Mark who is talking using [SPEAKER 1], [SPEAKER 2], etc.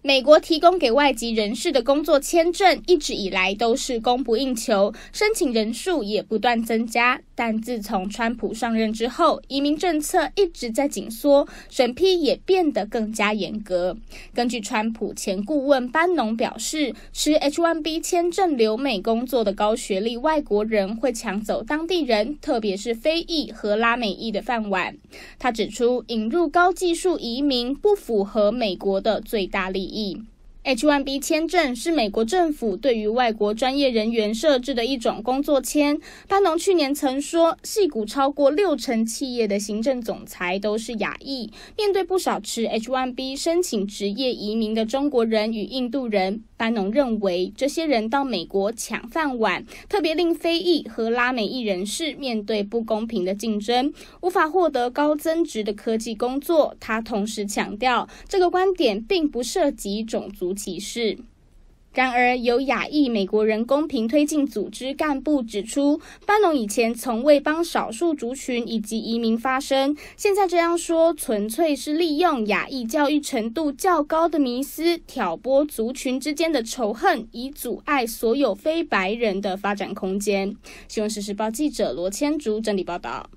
[SPEAKER 1] 美国提供给外籍人士的工作签证一直以来都是供不应求，申请人数也不断增加。但自从川普上任之后，移民政策一直在紧缩，审批也变得更加严格。根据川普前顾问班农表示，持 H-1B 签证留美工作的高学历外国人会抢走当地人，特别是非裔和拉美裔的饭碗。他指出，引入高技术移民不符合美国的最大利益。H-1B 签证是美国政府对于外国专业人员设置的一种工作签。巴农去年曾说，戏股超过六成企业的行政总裁都是亚裔。面对不少持 H-1B 申请职业移民的中国人与印度人。班农认为，这些人到美国抢饭碗，特别令非裔和拉美裔人士面对不公平的竞争，无法获得高增值的科技工作。他同时强调，这个观点并不涉及种族歧视。然而，有亚裔美国人公平推进组织干部指出，班农以前从未帮少数族群以及移民发声，现在这样说纯粹是利用亚裔教育程度较高的迷思，挑拨族群之间的仇恨，以阻碍所有非白人的发展空间。新闻实时报记者罗千竹整理报道。